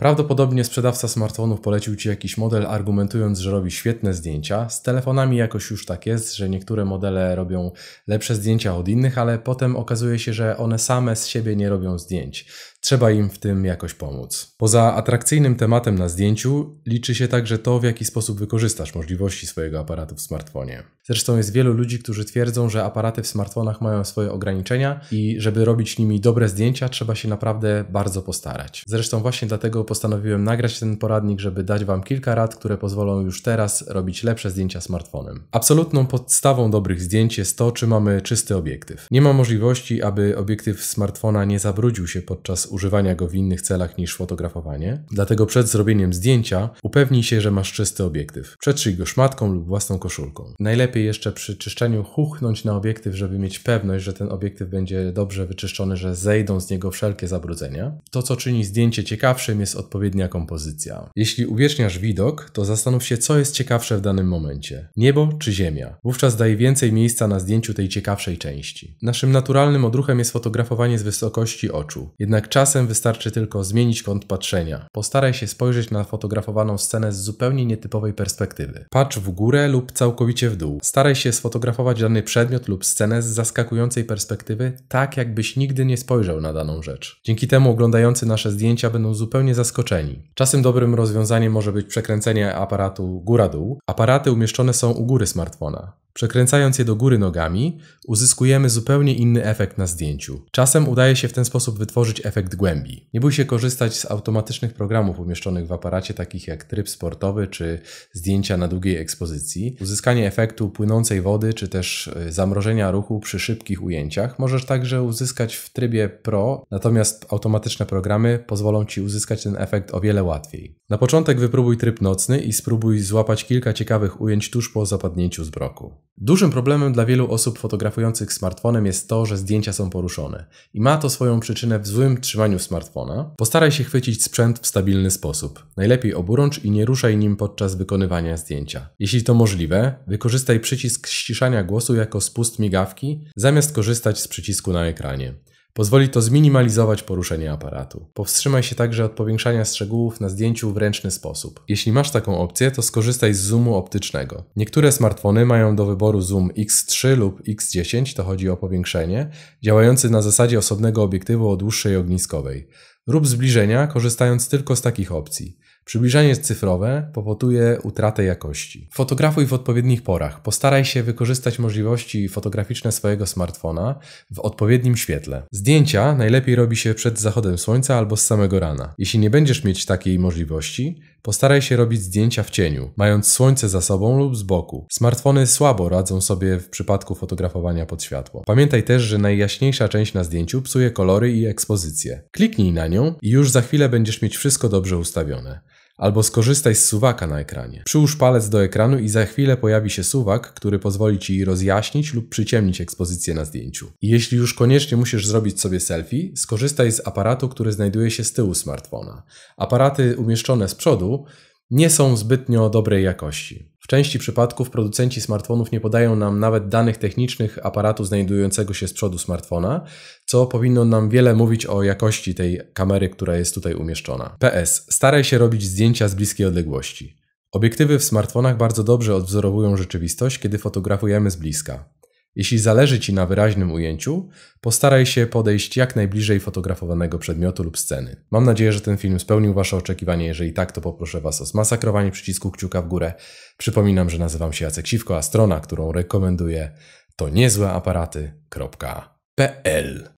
Prawdopodobnie sprzedawca smartfonów polecił Ci jakiś model, argumentując, że robi świetne zdjęcia. Z telefonami jakoś już tak jest, że niektóre modele robią lepsze zdjęcia od innych, ale potem okazuje się, że one same z siebie nie robią zdjęć. Trzeba im w tym jakoś pomóc. Poza atrakcyjnym tematem na zdjęciu liczy się także to, w jaki sposób wykorzystasz możliwości swojego aparatu w smartfonie. Zresztą jest wielu ludzi, którzy twierdzą, że aparaty w smartfonach mają swoje ograniczenia i żeby robić nimi dobre zdjęcia, trzeba się naprawdę bardzo postarać. Zresztą właśnie dlatego postanowiłem nagrać ten poradnik, żeby dać Wam kilka rad, które pozwolą już teraz robić lepsze zdjęcia smartfonem. Absolutną podstawą dobrych zdjęć jest to, czy mamy czysty obiektyw. Nie ma możliwości, aby obiektyw smartfona nie zabrudził się podczas używania go w innych celach niż fotografowanie, dlatego przed zrobieniem zdjęcia upewnij się, że masz czysty obiektyw. Przetrzyj go szmatką lub własną koszulką. Najlepiej jeszcze przy czyszczeniu huchnąć na obiektyw, żeby mieć pewność, że ten obiektyw będzie dobrze wyczyszczony, że zejdą z niego wszelkie zabrudzenia. To, co czyni zdjęcie ciekawszym, jest odpowiednia kompozycja. Jeśli uwieczniasz widok, to zastanów się, co jest ciekawsze w danym momencie: niebo czy ziemia. Wówczas daj więcej miejsca na zdjęciu tej ciekawszej części. Naszym naturalnym odruchem jest fotografowanie z wysokości oczu. Jednak czasem wystarczy tylko zmienić kąt patrzenia. Postaraj się spojrzeć na fotografowaną scenę z zupełnie nietypowej perspektywy. Patrz w górę lub całkowicie w dół. Staraj się sfotografować dany przedmiot lub scenę z zaskakującej perspektywy, tak jakbyś nigdy nie spojrzał na daną rzecz. Dzięki temu oglądający nasze zdjęcia będą zupełnie zaskoczeni zaskoczeni. Czasem dobrym rozwiązaniem może być przekręcenie aparatu góra-dół. Aparaty umieszczone są u góry smartfona. Przekręcając je do góry nogami, uzyskujemy zupełnie inny efekt na zdjęciu. Czasem udaje się w ten sposób wytworzyć efekt głębi. Nie bój się korzystać z automatycznych programów umieszczonych w aparacie, takich jak tryb sportowy czy zdjęcia na długiej ekspozycji. Uzyskanie efektu płynącej wody czy też y, zamrożenia ruchu przy szybkich ujęciach możesz także uzyskać w trybie Pro, natomiast automatyczne programy pozwolą Ci uzyskać ten efekt o wiele łatwiej. Na początek wypróbuj tryb nocny i spróbuj złapać kilka ciekawych ujęć tuż po zapadnięciu zbroku. Dużym problemem dla wielu osób fotografujących smartfonem jest to, że zdjęcia są poruszone i ma to swoją przyczynę w złym trzymaniu smartfona. Postaraj się chwycić sprzęt w stabilny sposób. Najlepiej oburącz i nie ruszaj nim podczas wykonywania zdjęcia. Jeśli to możliwe, wykorzystaj przycisk ściszania głosu jako spust migawki, zamiast korzystać z przycisku na ekranie. Pozwoli to zminimalizować poruszenie aparatu. Powstrzymaj się także od powiększania szczegółów na zdjęciu w ręczny sposób. Jeśli masz taką opcję, to skorzystaj z zoomu optycznego. Niektóre smartfony mają do wyboru zoom X3 lub X10, to chodzi o powiększenie, działający na zasadzie osobnego obiektywu o dłuższej ogniskowej. Rób zbliżenia, korzystając tylko z takich opcji. Przybliżanie cyfrowe powoduje utratę jakości. Fotografuj w odpowiednich porach. Postaraj się wykorzystać możliwości fotograficzne swojego smartfona w odpowiednim świetle. Zdjęcia najlepiej robi się przed zachodem słońca albo z samego rana. Jeśli nie będziesz mieć takiej możliwości, Postaraj się robić zdjęcia w cieniu, mając słońce za sobą lub z boku. Smartfony słabo radzą sobie w przypadku fotografowania pod światło. Pamiętaj też, że najjaśniejsza część na zdjęciu psuje kolory i ekspozycję. Kliknij na nią i już za chwilę będziesz mieć wszystko dobrze ustawione. Albo skorzystaj z suwaka na ekranie. Przyłóż palec do ekranu i za chwilę pojawi się suwak, który pozwoli Ci rozjaśnić lub przyciemnić ekspozycję na zdjęciu. I jeśli już koniecznie musisz zrobić sobie selfie, skorzystaj z aparatu, który znajduje się z tyłu smartfona. Aparaty umieszczone z przodu nie są zbytnio dobrej jakości części przypadków producenci smartfonów nie podają nam nawet danych technicznych aparatu znajdującego się z przodu smartfona, co powinno nam wiele mówić o jakości tej kamery, która jest tutaj umieszczona. PS. Staraj się robić zdjęcia z bliskiej odległości. Obiektywy w smartfonach bardzo dobrze odwzorowują rzeczywistość, kiedy fotografujemy z bliska. Jeśli zależy Ci na wyraźnym ujęciu, postaraj się podejść jak najbliżej fotografowanego przedmiotu lub sceny. Mam nadzieję, że ten film spełnił Wasze oczekiwania. Jeżeli tak, to poproszę Was o zmasakrowanie przycisku kciuka w górę. Przypominam, że nazywam się Jacek Siwko, a strona, którą rekomenduję to niezłeaparaty.pl